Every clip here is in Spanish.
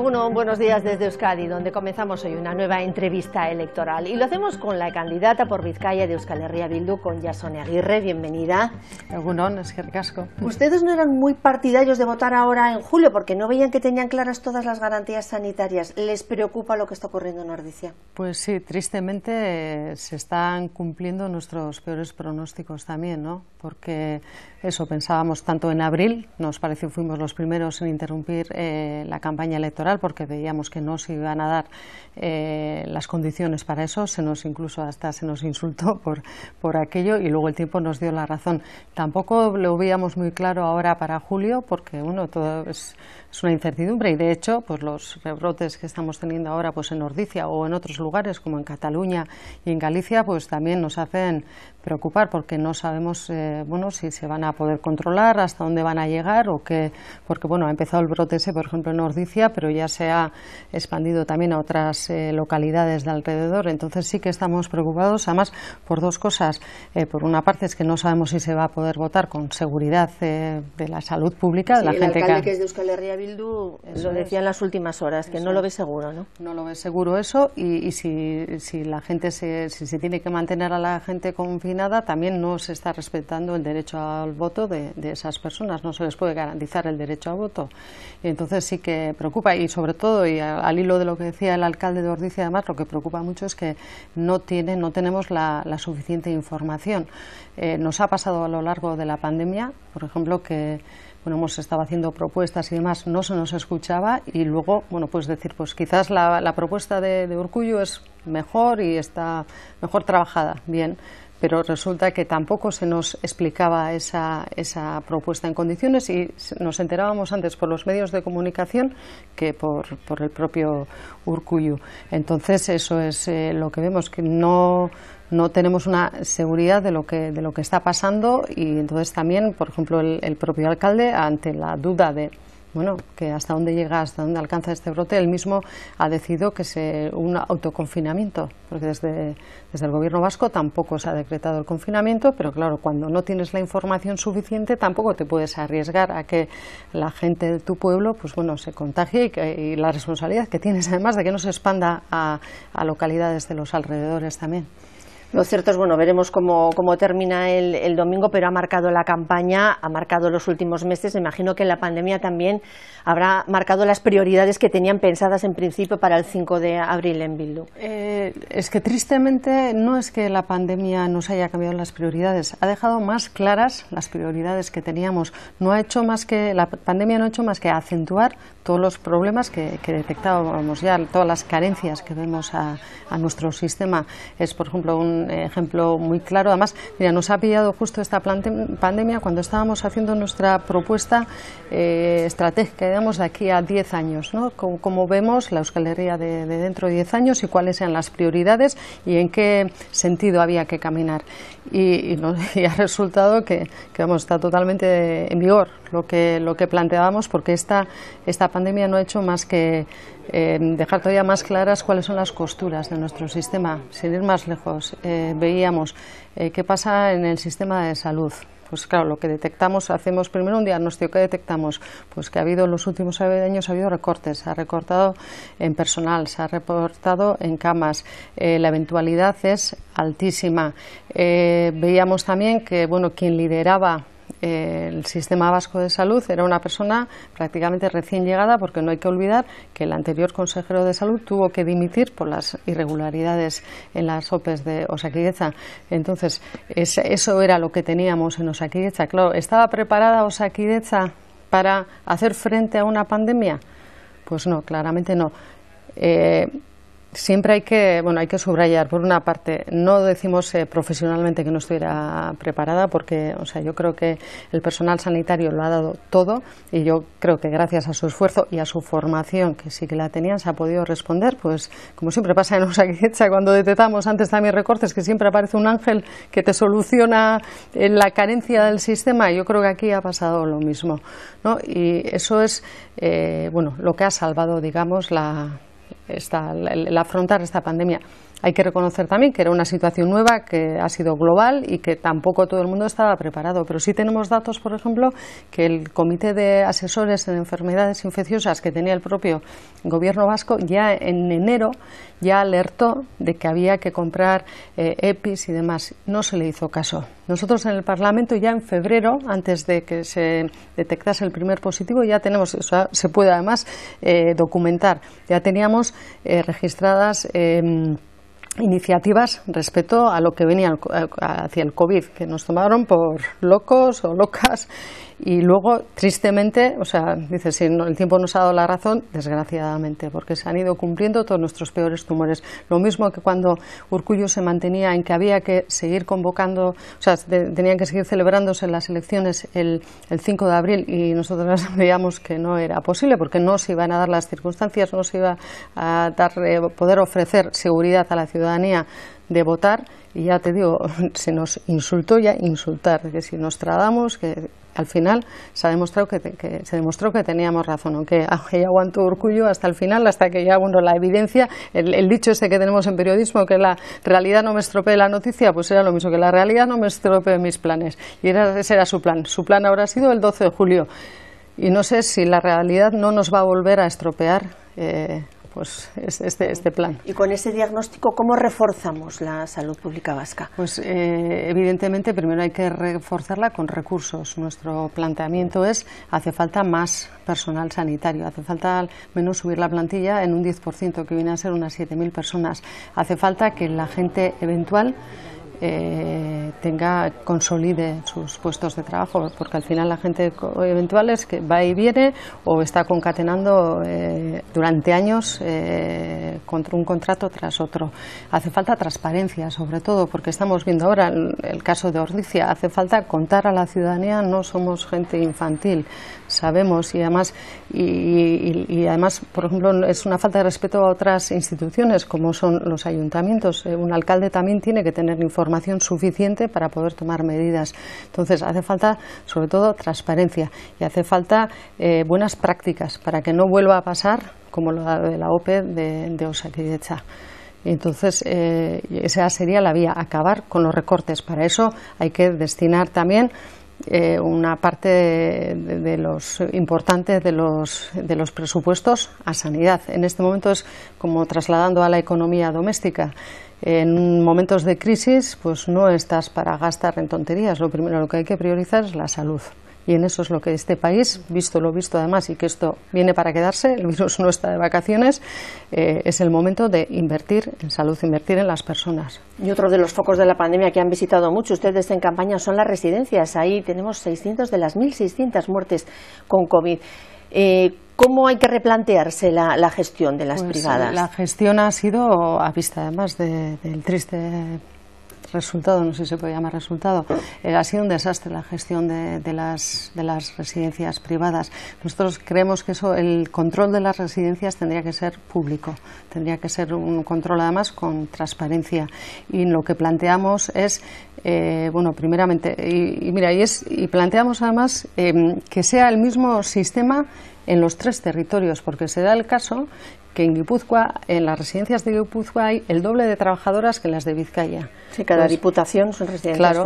buenos días desde Euskadi, donde comenzamos hoy una nueva entrevista electoral. Y lo hacemos con la candidata por Vizcaya de Euskal Herria Bildu, con Yasone Aguirre. Bienvenida. Egunon, es que casco. Ustedes no eran muy partidarios de votar ahora en julio porque no veían que tenían claras todas las garantías sanitarias. ¿Les preocupa lo que está ocurriendo en Ardicia? Pues sí, tristemente eh, se están cumpliendo nuestros peores pronósticos también, ¿no? porque eso pensábamos tanto en abril, nos pareció fuimos los primeros en interrumpir eh, la campaña electoral porque veíamos que no se iban a dar eh, las condiciones para eso, se nos incluso hasta se nos insultó por, por aquello y luego el tiempo nos dio la razón. Tampoco lo veíamos muy claro ahora para julio porque uno todo es, una incertidumbre y de hecho pues los rebrotes que estamos teniendo ahora pues en Ordicia o en otros lugares como en Cataluña y en Galicia pues también nos hacen preocupar porque no sabemos eh, bueno, si se van a poder controlar, hasta dónde van a llegar o qué, porque bueno, ha empezado el brote ese, por ejemplo, en Ordicia, pero ya se ha expandido también a otras eh, localidades de alrededor. Entonces sí que estamos preocupados, además, por dos cosas. Eh, por una parte es que no sabemos si se va a poder votar con seguridad de la salud pública de la el gente alcalde que... es de Euskal Herria Bildu lo decía en las últimas horas, que no lo ve seguro, ¿no? No lo ve seguro eso y, si, si la gente se, si se tiene que mantener a la gente confinada nada, también no se está respetando el derecho al voto de, esas personas, no se les puede garantizar el derecho al voto. Entonces sí que preocupa y sobre todo, y al hilo de lo que decía el alcalde de Ordicia, además, lo que preocupa mucho es que no, tiene, no tenemos la, suficiente información. Eh, nos ha pasado a lo largo de la pandemia, por ejemplo, que bueno, hemos estado haciendo propuestas y demás, no se nos escuchaba y luego, bueno, pues decir, pues quizás la, propuesta de, de es mejor y está mejor trabajada, bien, pero resulta que tampoco se nos explicaba esa, esa, propuesta en condiciones y nos enterábamos antes por los medios de comunicación que por, el propio Urcuyu. Entonces, eso es eh, lo que vemos, que no, no tenemos una seguridad de lo que, de lo que está pasando y entonces también, por ejemplo, el propio alcalde, ante la duda de bueno, que hasta dónde llega, hasta dónde alcanza este brote, él mismo ha decidido que sea un autoconfinamiento, porque desde, desde el gobierno vasco tampoco se ha decretado el confinamiento, pero claro, cuando no tienes la información suficiente tampoco te puedes arriesgar a que la gente de tu pueblo, pues bueno, se contagie y, la responsabilidad que tienes además de que no se expanda a localidades de los alrededores también. Lo cierto es, bueno, veremos cómo, cómo termina el, domingo, pero ha marcado la campaña, ha marcado los últimos meses. Me imagino que la pandemia también habrá marcado las prioridades que tenían pensadas en principio para el 5 de abril en Bildu. Eh, es que tristemente no es que la pandemia nos haya cambiado las prioridades, ha dejado más claras las prioridades que teníamos. No ha hecho más que, la pandemia no ha hecho más que acentuar todos los problemas que, que detectábamos ya, todas las carencias que vemos a, a nuestro sistema. Es, por ejemplo, un ejemplo muy claro. Además, mira, nos ha pillado justo esta pandemia cuando estábamos haciendo nuestra propuesta eh, estratégica, de aquí a 10 años, ¿no? Como, vemos la Euskal de, dentro de 10 años y cuáles sean las prioridades y en qué sentido había que caminar. Y, ha resultado que, que vamos, está totalmente en vigor lo que, lo que planteábamos porque esta, esta pandemia no ha hecho más que Em, dejar todavía más claras cuáles son las costuras de nuestro sistema. Sin ir más lejos, eh, veíamos eh, qué pasa en el sistema de salud. Pues claro, lo que detectamos, hacemos primero un diagnóstico que detectamos, pues que ha habido en los últimos años ha habido recortes, se ha recortado en personal, se ha recortado en camas, eh, la eventualidad es altísima. veíamos también que bueno, quien lideraba el sistema vasco de salud era una persona prácticamente recién llegada, porque no hay que olvidar que el anterior consejero de salud tuvo que dimitir por las irregularidades en las OPEs de Osakideza. Entonces, eso era lo que teníamos en Osakideza. Claro, ¿estaba preparada Osakideza para hacer frente a una pandemia? Pues no, claramente no. Eh, Siempre hay que, bueno, hay que subrayar, por una parte, no decimos eh, profesionalmente que no estuviera preparada, porque o sea, yo creo que el personal sanitario lo ha dado todo y yo creo que gracias a su esfuerzo y a su formación, que sí que la tenían, se ha podido responder, pues como siempre pasa en Osaquidecha, cuando detectamos antes también recortes, que siempre aparece un ángel que te soluciona eh, la carencia del sistema, yo creo que aquí ha pasado lo mismo. ¿no? Y eso es, eh, bueno, lo que ha salvado, digamos, la esta, afrontar esta pandemia. Hay que reconocer también que era una situación nueva, que ha sido global y que tampoco todo el mundo estaba preparado. Pero sí tenemos datos, por ejemplo, que el Comité de Asesores en Enfermedades Infecciosas que tenía el propio Gobierno vasco ya en enero ya alertó de que había que comprar eh, EPIs y demás. No se le hizo caso. Nosotros en el Parlamento ya en febrero, antes de que se detectase el primer positivo, ya tenemos, o se puede además eh, documentar, ya teníamos eh, registradas em, iniciativas respecto a lo que venía hacia el COVID, que nos tomaron por locos o locas y luego, tristemente, o sea, dice, si el tiempo nos ha dado la razón, desgraciadamente, porque se han ido cumpliendo todos nuestros peores tumores. Lo mismo que cuando Urcullo se mantenía en que había que seguir convocando, o sea, tenían que seguir celebrándose las elecciones el, 5 de abril y nosotros veíamos que no era posible porque no se iban a dar las circunstancias, no se iba a dar, eh, poder ofrecer seguridad a la ciudadanía de votar y ya te digo, se nos insultó ya insultar, que si nos tradamos, que al final se ha demostrado que, se demostró que teníamos razón, aunque, que aguantó orgullo hasta el final, hasta que ya, bueno, la evidencia, el, dicho ese que tenemos en periodismo, que la realidad no me estropee la noticia, pues era lo mismo, que la realidad no me estropee mis planes. Y era, ese era su plan. Su plan ahora ha sido el 12 de julio. Y no sé si la realidad no nos va a volver a estropear. Eh, pues este, este, plan. Y con ese diagnóstico, ¿cómo reforzamos la salud pública vasca? Pues eh, evidentemente primero hay que reforzarla con recursos. Nuestro planteamiento es hace falta más personal sanitario, hace falta al menos subir la plantilla en un 10%, que viene a ser unas 7.000 personas. Hace falta que la gente eventual eh, tenga, consolide sus puestos de trabajo, porque al final la gente eventual es que va y viene o está concatenando eh, durante años eh, contra un contrato tras otro. Hace falta transparencia, sobre todo, porque estamos viendo ahora el, caso de Ordicia. Hace falta contar a la ciudadanía, no somos gente infantil, sabemos, y además, y, y además, por ejemplo, es una falta de respeto a otras instituciones como son los ayuntamientos. un alcalde también tiene que tener información información suficiente para poder tomar medidas. Entonces, hace falta, sobre todo, transparencia y hace falta eh, buenas prácticas para que no vuelva a pasar como lo de la OPE de, de Entonces, eh, esa sería la vía, acabar con los recortes. Para eso hay que destinar también eh, una parte de, los importantes de los, de los presupuestos a sanidad. En este momento es como trasladando a la economía doméstica en momentos de crisis, pues no estás para gastar en tonterías. Lo primero lo que hay que priorizar es la salud. Y en eso es lo que este país, visto lo visto además, y que esto viene para quedarse, el virus no está de vacaciones, eh, es el momento de invertir en salud, invertir en las personas. Y otro de los focos de la pandemia que han visitado mucho ustedes en campaña son las residencias. Ahí tenemos 600 de las 1.600 muertes con COVID. Eh, ¿Cómo hay que replantearse la, gestión de las pues, eh, privadas? La gestión ha sido, a vista además de, del triste resultado, no sé si se puede llamar resultado, eh, ha sido un desastre la gestión de, de, las, de las residencias privadas. Nosotros creemos que eso, el control de las residencias tendría que ser público, tendría que ser un control además con transparencia. Y lo que planteamos es, eh, bueno, primeramente, y, mira, y, es, y planteamos además eh, que sea el mismo sistema en los tres territorios, porque se da el caso que en Guipúzcoa, en las residencias de Guipúzcoa hay el doble de trabajadoras que en las de Vizcaya. Sí, cada pues, diputación, sus residencias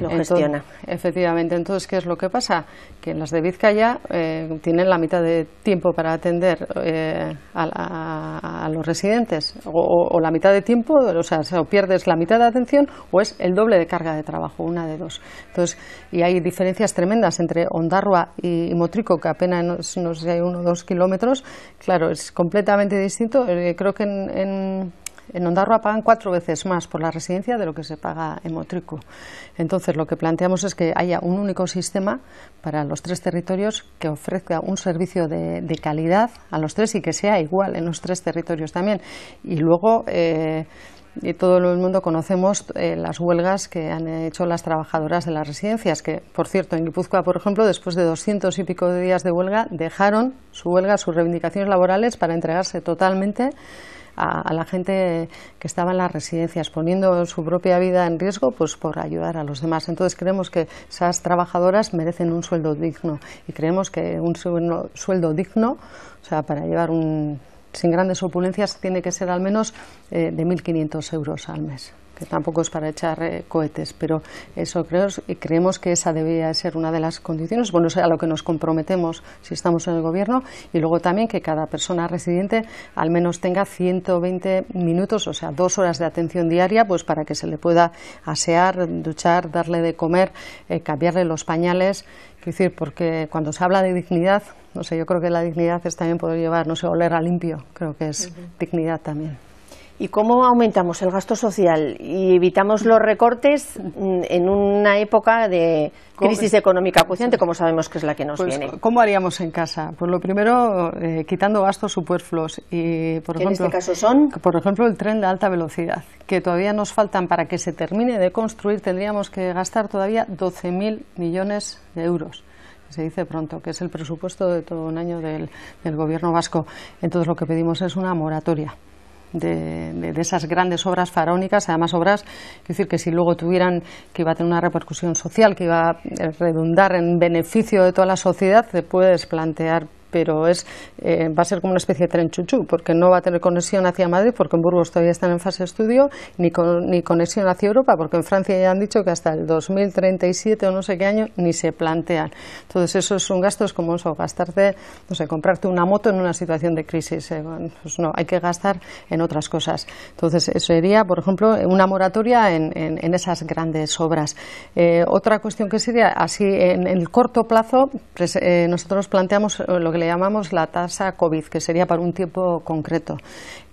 lo gestiona. Efectivamente, entonces, ¿qué es lo que pasa? Que en las de Vizcaya eh, tienen la mitad de tiempo para atender eh, a, los residentes, o, la mitad de tiempo, o sea, o pierdes la mitad de atención, o es el doble de carga de trabajo, una de dos. Entonces, y hay diferencias tremendas entre Ondarroa y, Motrico, que apenas nos hay uno o dos kilómetros, claro, es completamente distinto. Eh, creo que en, en, Ondarroa pagan cuatro veces más por la residencia de lo que se paga en Motrico. Entonces, lo que planteamos es que haya un único sistema para los tres territorios que ofrezca un servicio de, de calidad a los tres y que sea igual en los tres territorios también. Y luego. Eh, y todo el mundo conocemos eh, las huelgas que han hecho las trabajadoras de las residencias, que, por cierto, en Guipúzcoa, por ejemplo, después de doscientos y pico de días de huelga, dejaron su huelga, sus reivindicaciones laborales para entregarse totalmente a, la gente que estaba en las residencias, poniendo su propia vida en riesgo pues, por ayudar a los demás. Entonces creemos que esas trabajadoras merecen un sueldo digno y creemos que un sueldo digno, o sea, para llevar un, sin grandes opulencias tiene que ser al menos eh, de 1.500 euros al mes que tampoco es para echar eh, cohetes, pero eso creo, creemos que esa debería ser una de las condiciones, bueno, a lo que nos comprometemos si estamos en el gobierno, y luego también que cada persona residente al menos tenga 120 minutos, o sea, dos horas de atención diaria, pues para que se le pueda asear, duchar, darle de comer, eh, cambiarle los pañales, es decir, porque cuando se habla de dignidad, no sé, yo creo que la dignidad es también poder llevar, no sé, oler a limpio, creo que es dignidad también. ¿Y cómo aumentamos el gasto social y evitamos los recortes en una época de crisis económica acuciante, como sabemos que es la que nos pues, viene? ¿Cómo haríamos en casa? Pues lo primero, eh, quitando gastos superfluos. Y, por ¿Qué ejemplo, en este caso son? Por ejemplo, el tren de alta velocidad, que todavía nos faltan para que se termine de construir, tendríamos que gastar todavía 12.000 millones de euros se dice pronto, que es el presupuesto de todo un año del, del, gobierno vasco. Entonces lo que pedimos es una moratoria de, esas grandes obras faraónicas, además obras, es decir, que si luego tuvieran, que iba a tener una repercusión social, que iba a redundar en beneficio de toda la sociedad, te puedes plantear pero es, eh, va a ser como una especie de tren chuchú, porque no va a tener conexión hacia Madrid, porque en Burgos todavía están en fase de estudio, ni, ni conexión hacia Europa, porque en Francia ya han dicho que hasta el 2037 o no sé qué año ni se plantean. Entonces, eso es un gasto, es como eso, gastarte, no sé, comprarte una moto en una situación de crisis. Eh, pues no, hay que gastar en otras cosas. Entonces, eso sería, por ejemplo, una moratoria en, esas grandes obras. Eh, otra cuestión que sería, así, en, el corto plazo, nosotros planteamos lo que le llamamos la tasa COVID, que sería para un tiempo concreto.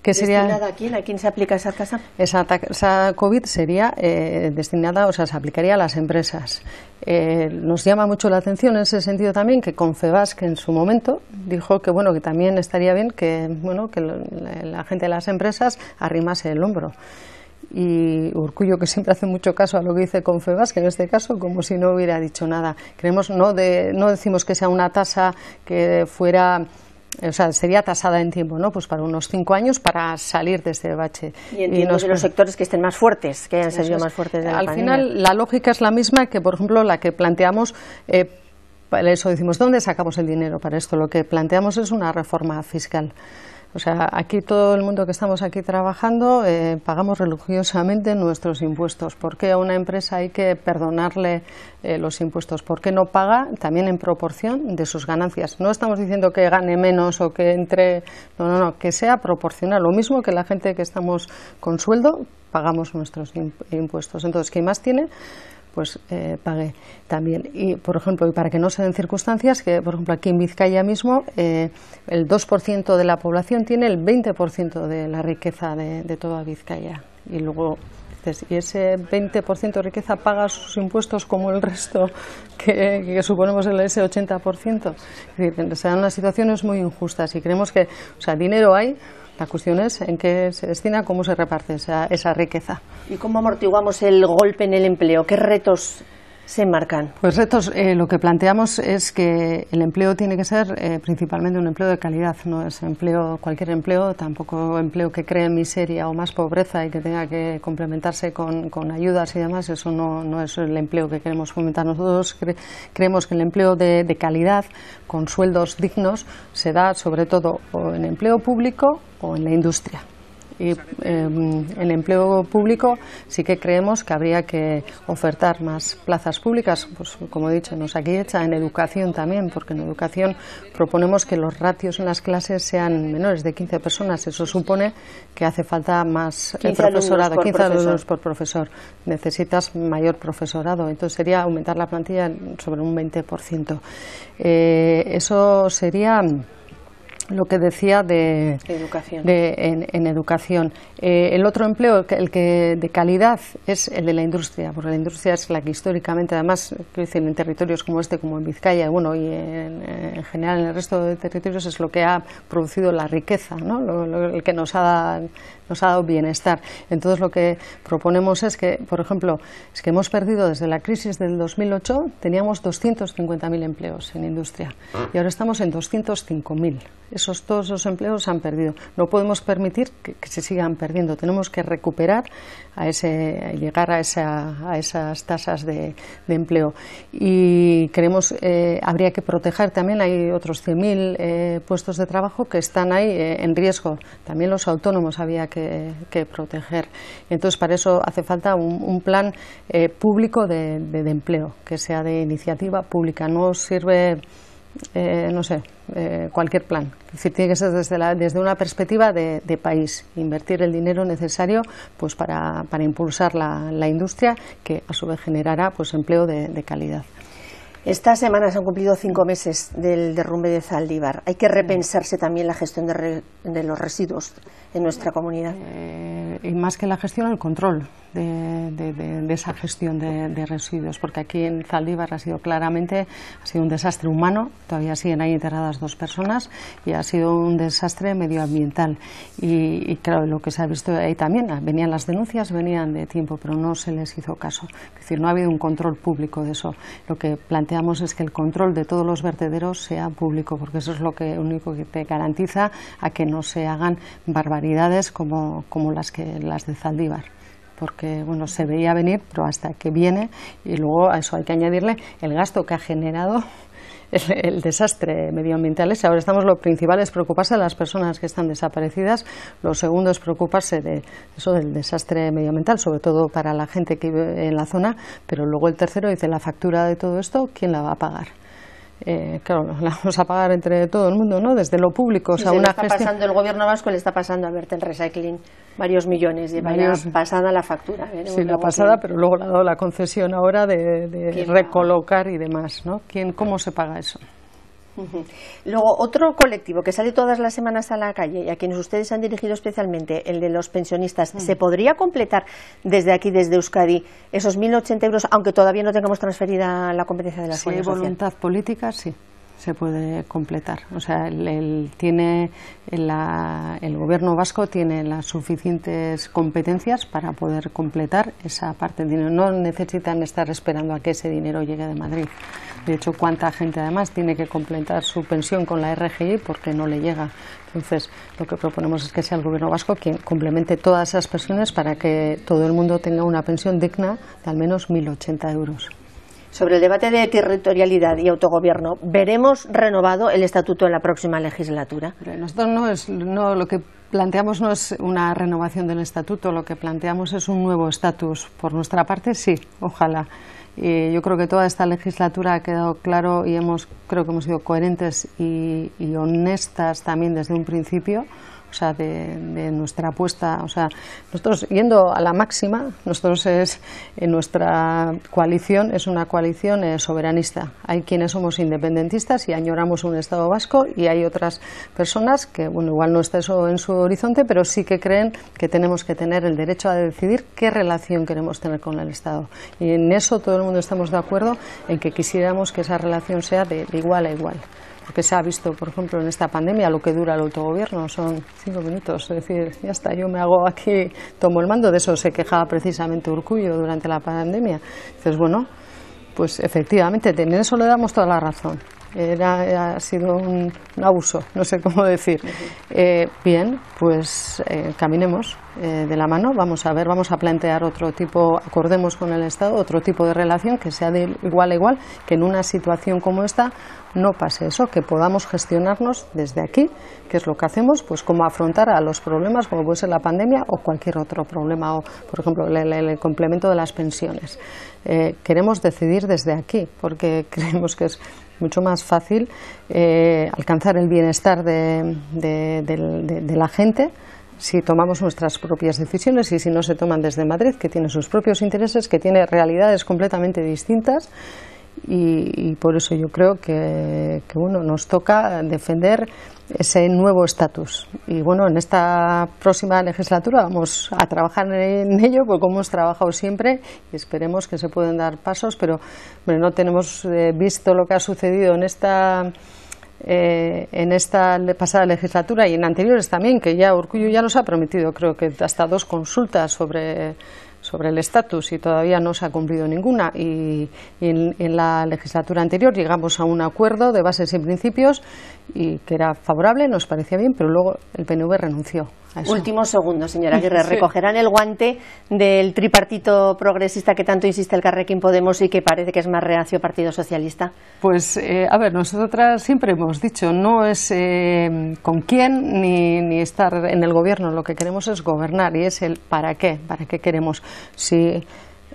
Que destinada a quién? ¿A quién se aplica esa tasa? Esa tasa COVID sería eh, destinada, o sea, se aplicaría a las empresas. Eh, nos llama mucho la atención en ese sentido también que Confebas, que en su momento dijo que bueno que también estaría bien que bueno que la gente de las empresas arrimase el hombro y Urcullo, que siempre hace mucho caso a lo que dice Confebas, que en este caso como si no hubiera dicho nada. Creemos, no, de, no decimos que sea una tasa que fuera o sea, sería tasada en tiempo, ¿no? Pues para unos cinco años para salir de este bache. Y, en los sectores que estén más fuertes, que hayan salido más fuertes de la Al final, la lógica es la misma que, por ejemplo, la que planteamos. Eh, eso decimos, ¿dónde sacamos el dinero para esto? Lo que planteamos es una reforma fiscal. O sea, aquí todo el mundo que estamos aquí trabajando eh, pagamos religiosamente nuestros impuestos. ¿Por qué a una empresa hay que perdonarle eh, los impuestos? ¿Por qué no paga también en proporción de sus ganancias? No estamos diciendo que gane menos o que entre. No, no, no, que sea proporcional. Lo mismo que la gente que estamos con sueldo, pagamos nuestros impuestos. Entonces, ¿qué más tiene, pues eh, pague también. Y, por ejemplo, y para que no se den circunstancias, que, por ejemplo, aquí en Vizcaya mismo eh, el 2% de la población tiene el 20% de la riqueza de, toda Vizcaya. Y luego, y ese 20% de riqueza paga sus impuestos como el resto, que, suponemos el ese 80%. Es decir, dan unas situaciones muy injustas y creemos que, o sea, dinero hay, la cuestión es en qué se destina, cómo se reparte esa, esa riqueza. ¿Y cómo amortiguamos el golpe en el empleo? ¿Qué retos se marcan. Pues retos, eh, lo que planteamos es que el empleo tiene que ser eh, principalmente un empleo de calidad, no es empleo cualquier empleo, tampoco empleo que cree miseria o más pobreza y que tenga que complementarse con, ayudas y demás, eso no, es el empleo que queremos fomentar. Nosotros creemos que el empleo de, calidad, con sueldos dignos, se da sobre todo en empleo público o en la industria y eh, el empleo público, sí que creemos que habría que ofertar más plazas públicas, pues como he dicho, nos aquí hecha en educación también, porque en educación proponemos que los ratios en las clases sean menores de 15 personas. Eso supone que hace falta más eh, profesorado, alumnos alumnos por profesor. Necesitas mayor profesorado, entonces sería aumentar la plantilla sobre un 20%. Eh, eso sería lo que decía de educación. en, educación. Eh, el otro empleo, el que de calidad, es el de la industria, porque la industria es la que históricamente, además, dicen en territorios como este, como en Vizcaya, bueno, y en, general en el resto de territorios, es lo que ha producido la riqueza, ¿no? el que nos ha, nos ha dado bienestar. Entonces, lo que proponemos es que, por ejemplo, es que hemos perdido desde la crisis del 2008, teníamos 250.000 empleos en industria ah. y ahora estamos en 205.000 todos esos empleos se han perdido. No podemos permitir que, se sigan perdiendo. Tenemos que recuperar, a ese, llegar a, esa, a esas tasas de, empleo. Y creemos eh, habría que proteger también, hay otros 100.000 eh, puestos de trabajo que están ahí eh, en riesgo. También los autónomos había que, proteger. Entonces, para eso hace falta un, plan eh, público de, de empleo, que sea de iniciativa pública. No sirve eh, no sé, eh, cualquier plan. Es decir, tiene que ser desde, desde una perspectiva de, país, invertir el dinero necesario pues para, para impulsar la, industria que a su vez generará pues empleo de calidad. Estas semana se han cumplido cinco meses del derrumbe de Zaldívar. Hay que repensarse también la gestión de, los residuos en nuestra comunidad. Eh, y más que la gestión, el control de, esa gestión de, residuos, porque aquí en Zaldívar ha sido claramente ha sido un desastre humano, todavía siguen ahí enterradas dos personas, y ha sido un desastre medioambiental. Y, y claro, lo que se ha visto ahí también, venían las denuncias, venían de tiempo, pero no se les hizo caso. Es decir, no ha habido un control público de eso. Lo que plantea es que el control de todos los vertederos sea público, porque eso es lo único que te garantiza a que no se hagan barbaridades como, las, las de Zaldívar porque bueno, se veía venir, pero hasta que viene, y luego a eso hay que añadirle el gasto que ha generado el, desastre medioambiental si Ahora estamos, lo principal es preocuparse de las personas que están desaparecidas, lo segundo es preocuparse de eso del desastre medioambiental, sobre todo para la gente que vive en la zona, pero luego el tercero dice la factura de todo esto, ¿quién la va a pagar? Eh, claro, la vamos a pagar entre todo el mundo, ¿no? Desde lo público, o sea, una está pasando el gobierno vasco le está pasando a en Recycling varios millones de varios... pasada la factura. ¿eh? Sí, la pasada, pero luego ha dado la concesión ahora de, de recolocar y demás, ¿no? ¿Quién, cómo se paga eso? Luego, otro colectivo que sale todas las semanas a la calle y a quienes ustedes han dirigido especialmente, el de los pensionistas, ¿se mm. podría completar desde aquí, desde Euskadi, esos 1.080 euros, aunque todavía no tengamos transferida la competencia de la sociedad voluntad política, sí se puede completar. O sea, el, tiene el gobierno vasco tiene las suficientes competencias para poder completar esa parte del dinero. No necesitan estar esperando a que ese dinero llegue de Madrid. De hecho, cuánta gente además tiene que completar su pensión con la RGI porque no le llega. Entonces, lo que proponemos es que sea el gobierno vasco quien complemente todas esas pensiones para que todo el mundo tenga una pensión digna de al menos 1.080 euros sobre el debate de territorialidad y autogobierno, ¿veremos renovado el estatuto en la próxima legislatura? Nosotros no es lo que planteamos no es una renovación del estatuto, lo que planteamos es un nuevo estatus. Por nuestra parte, sí, ojalá. yo creo que toda esta legislatura ha quedado claro y hemos, creo que hemos sido coherentes y honestas también desde un principio o sea, de, nuestra apuesta. O sea, nosotros yendo a la máxima, nosotros en nuestra coalición es una coalición eh, soberanista. Hay quienes somos independentistas y añoramos un Estado vasco y hay otras personas que, bueno, igual no está eso en su horizonte, pero sí que creen que tenemos que tener el derecho a decidir qué relación queremos tener con el Estado. Y en eso todo el mundo estamos de acuerdo en que quisiéramos que esa relación sea de igual a igual porque se ha visto, por ejemplo, en esta pandemia lo que dura el autogobierno, son cinco minutos, es decir, ya está, yo me hago aquí, tomo el mando, de eso se quejaba precisamente Urcullo durante la pandemia. Entonces, bueno, pues efectivamente, en eso le damos toda la razón. Era, ha sido un, abuso, no sé cómo decir. Eh, bien, pues eh, caminemos eh, de la mano, vamos a ver, vamos a plantear otro tipo, acordemos con el Estado, otro tipo de relación que sea de igual a igual, que en una situación como esta no pase eso, que podamos gestionarnos desde aquí, que es lo que hacemos, pues cómo afrontar a los problemas como puede ser la pandemia o cualquier otro problema, o por ejemplo el complemento de las pensiones. queremos decidir desde aquí, porque creemos que es mucho más fácil eh, alcanzar el bienestar de, la gente si tomamos nuestras propias decisiones y si no se toman desde Madrid, que tiene sus propios intereses, que tiene realidades completamente distintas. Y, por eso yo creo que, que nos toca defender ese nuevo estatus. Y bueno, en esta próxima legislatura vamos a trabajar en ello, porque como hemos trabajado siempre, y esperemos que se pueden dar pasos, pero no tenemos eh, visto lo que ha sucedido en esta. Eh, en esta pasada legislatura y en anteriores también, que ya Urcullo ya nos ha prometido, creo que hasta dos consultas sobre el estatus y todavía no se ha cumplido ninguna. Y, en, la legislatura anterior llegamos a un acuerdo de bases y principios y que era favorable, nos parecía bien, pero luego el PNV renunció. A eso. Último segundo, señora Aguirre. ¿Recogerán el guante del tripartito progresista que tanto insiste el Carrequín Podemos y que parece que es más reacio Partido Socialista? Pues, eh, a ver, nosotras siempre hemos dicho, no es eh, con quién ni, ni, estar en el gobierno, lo que queremos es gobernar y es el para qué, para qué queremos. Si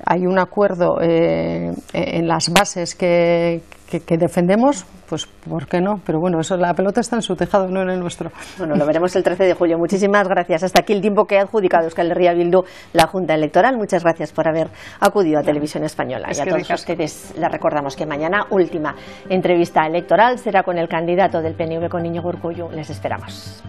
hay un acuerdo eh, en las bases que que, defendemos, pues ¿por qué no? Pero bueno, eso, la pelota está en su tejado, no en el nuestro. Bueno, lo veremos el 13 de julio. Muchísimas gracias. Hasta aquí el tiempo que ha adjudicado Euskal Herria Bildu la Junta Electoral. Muchas gracias por haber acudido a Televisión Española. y a todos ustedes les recordamos que mañana última entrevista electoral será con el candidato del PNV con Niño Urcuyo. Les esperamos.